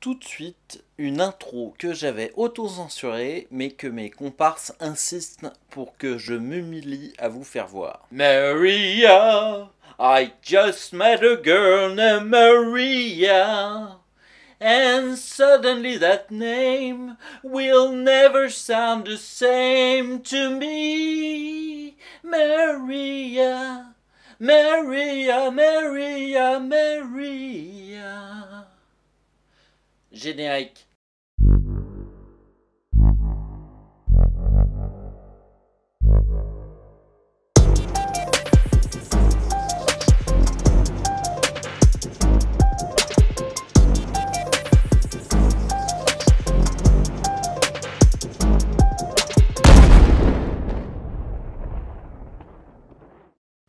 tout de suite une intro que j'avais auto-censurée, mais que mes comparses insistent pour que je m'humilie à vous faire voir. Maria, I just met a girl named Maria. And suddenly that name will never sound the same to me. Maria, Maria, Maria, Maria. Générique.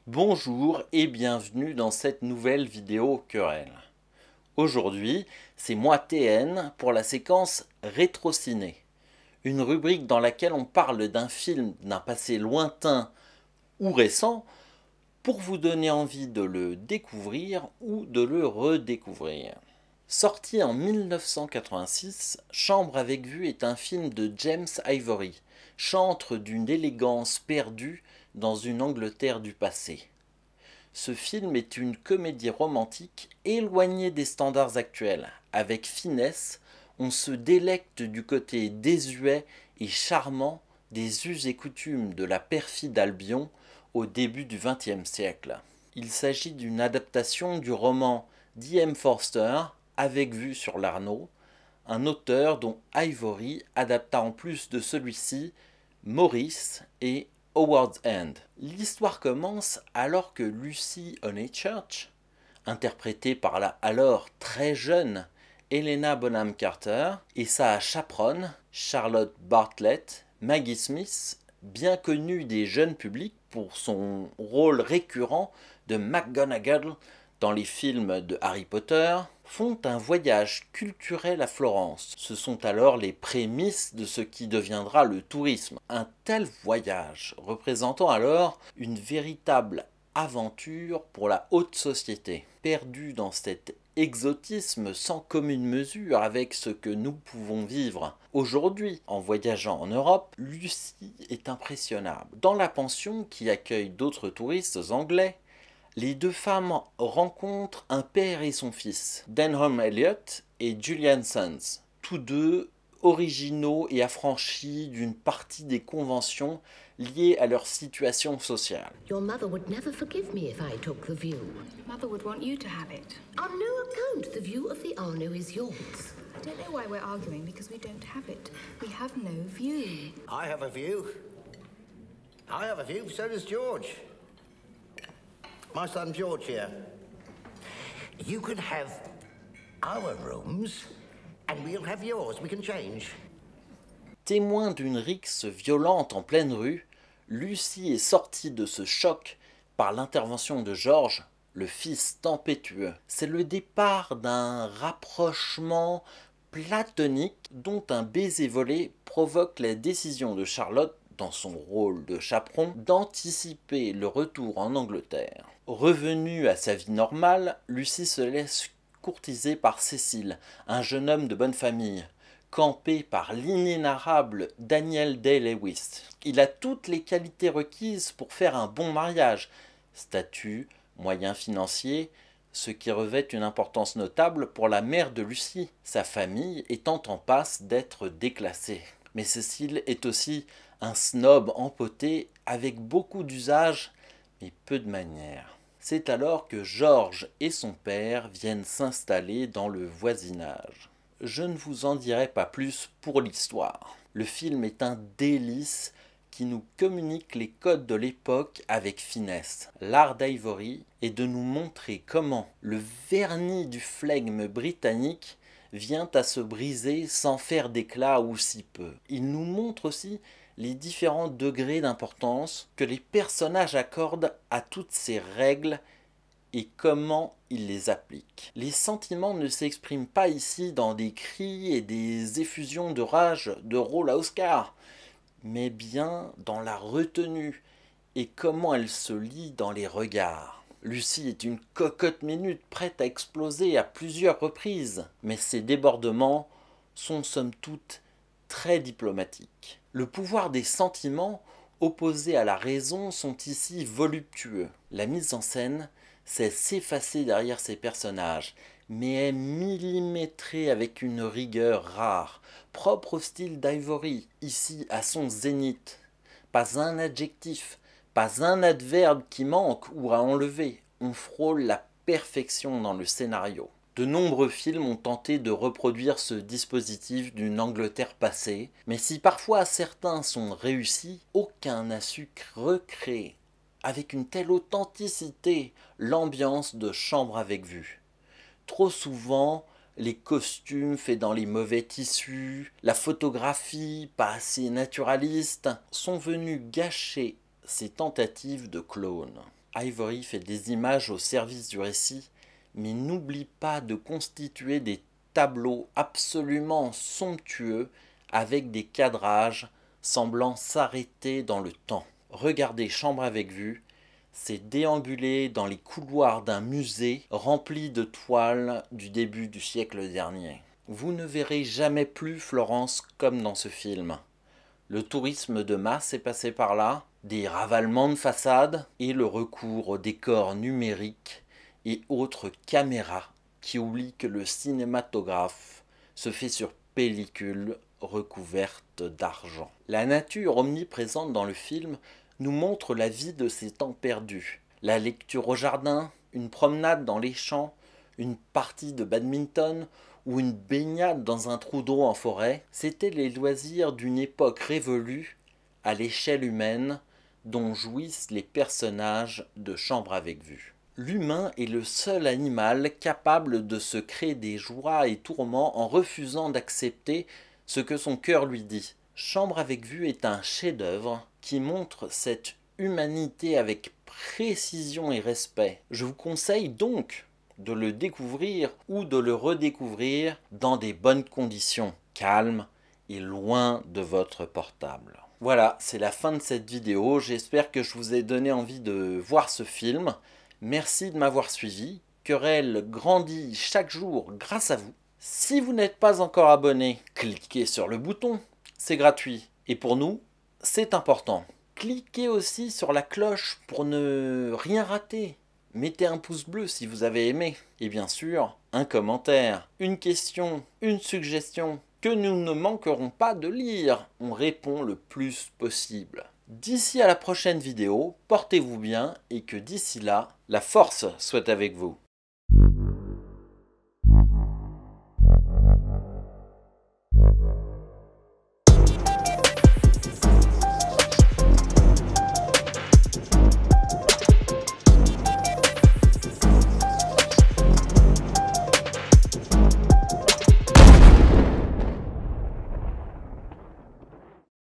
Bonjour et bienvenue dans cette nouvelle vidéo querelle. Aujourd'hui, c'est moi TN pour la séquence Rétrociné, une rubrique dans laquelle on parle d'un film d'un passé lointain ou récent pour vous donner envie de le découvrir ou de le redécouvrir. Sorti en 1986, Chambre avec vue est un film de James Ivory, chantre d'une élégance perdue dans une Angleterre du passé. Ce film est une comédie romantique éloignée des standards actuels. Avec finesse, on se délecte du côté désuet et charmant des us et coutumes de la perfide Albion au début du XXe siècle. Il s'agit d'une adaptation du roman d'I.M. Forster, Avec vue sur l'Arnaud, un auteur dont Ivory adapta en plus de celui-ci Maurice et End. L'histoire commence alors que Lucy Honeychurch, interprétée par la alors très jeune Helena Bonham Carter, et sa chaperonne, Charlotte Bartlett, Maggie Smith, bien connue des jeunes publics pour son rôle récurrent de McGonagall dans les films de Harry Potter, font un voyage culturel à Florence. Ce sont alors les prémices de ce qui deviendra le tourisme. Un tel voyage représentant alors une véritable aventure pour la haute société. Perdue dans cet exotisme sans commune mesure avec ce que nous pouvons vivre. Aujourd'hui, en voyageant en Europe, Lucie est impressionnable. Dans la pension qui accueille d'autres touristes anglais, les deux femmes rencontrent un père et son fils, Denholm Elliott et Julian Sands, tous deux originaux et affranchis d'une partie des conventions liées à leur situation sociale. Your mother would never forgive me if I took the view. Mother would want you to have it. On no account, the view of the Arno is yours. I don't know why we're arguing because we don't have it. We have no view. I have a view. I have a view, so does George. Témoin d'une rixe violente en pleine rue, Lucie est sortie de ce choc par l'intervention de Georges, le fils tempétueux. C'est le départ d'un rapprochement platonique dont un baiser volé provoque la décision de Charlotte dans son rôle de chaperon, d'anticiper le retour en Angleterre. Revenu à sa vie normale, Lucie se laisse courtiser par Cécile, un jeune homme de bonne famille, campé par l'inénarrable Daniel Day-Lewis. Il a toutes les qualités requises pour faire un bon mariage statut, moyens financiers, ce qui revêt une importance notable pour la mère de Lucie, sa famille étant en passe d'être déclassée. Mais Cécile est aussi un snob empoté avec beaucoup d'usage mais peu de manières. C'est alors que Georges et son père viennent s'installer dans le voisinage. Je ne vous en dirai pas plus pour l'histoire. Le film est un délice qui nous communique les codes de l'époque avec finesse. L'art d'Ivory est de nous montrer comment le vernis du flegme britannique vient à se briser sans faire d'éclat ou si peu. Il nous montre aussi les différents degrés d'importance que les personnages accordent à toutes ces règles et comment ils les appliquent. Les sentiments ne s'expriment pas ici dans des cris et des effusions de rage de rôle à Oscar, mais bien dans la retenue et comment elle se lit dans les regards. Lucie est une cocotte minute prête à exploser à plusieurs reprises, mais ses débordements sont somme toute très diplomatique. Le pouvoir des sentiments opposés à la raison sont ici voluptueux. La mise en scène sait s'effacer derrière ces personnages, mais est millimétrée avec une rigueur rare, propre au style d'Ivory, ici à son zénith. Pas un adjectif, pas un adverbe qui manque ou à enlever, on frôle la perfection dans le scénario. De nombreux films ont tenté de reproduire ce dispositif d'une Angleterre passée, mais si parfois certains sont réussis, aucun n'a su recréer avec une telle authenticité l'ambiance de chambre avec vue. Trop souvent, les costumes faits dans les mauvais tissus, la photographie pas assez naturaliste sont venus gâcher ces tentatives de clone. Ivory fait des images au service du récit mais n'oublie pas de constituer des tableaux absolument somptueux avec des cadrages semblant s'arrêter dans le temps. Regardez Chambre avec vue, c'est déambuler dans les couloirs d'un musée rempli de toiles du début du siècle dernier. Vous ne verrez jamais plus Florence comme dans ce film. Le tourisme de masse est passé par là, des ravalements de façades et le recours aux décors numériques et autres caméras qui oublient que le cinématographe se fait sur pellicule recouverte d'argent. La nature omniprésente dans le film nous montre la vie de ces temps perdus. La lecture au jardin, une promenade dans les champs, une partie de badminton ou une baignade dans un trou d'eau en forêt, c'étaient les loisirs d'une époque révolue à l'échelle humaine dont jouissent les personnages de Chambre avec vue. L'humain est le seul animal capable de se créer des joies et tourments en refusant d'accepter ce que son cœur lui dit. Chambre avec vue est un chef-d'œuvre qui montre cette humanité avec précision et respect. Je vous conseille donc de le découvrir ou de le redécouvrir dans des bonnes conditions, calme et loin de votre portable. Voilà, c'est la fin de cette vidéo. J'espère que je vous ai donné envie de voir ce film. Merci de m'avoir suivi. Querelle grandit chaque jour grâce à vous. Si vous n'êtes pas encore abonné, cliquez sur le bouton. C'est gratuit. Et pour nous, c'est important. Cliquez aussi sur la cloche pour ne rien rater. Mettez un pouce bleu si vous avez aimé. Et bien sûr, un commentaire, une question, une suggestion que nous ne manquerons pas de lire. On répond le plus possible. D'ici à la prochaine vidéo, portez-vous bien et que d'ici là, la force soit avec vous.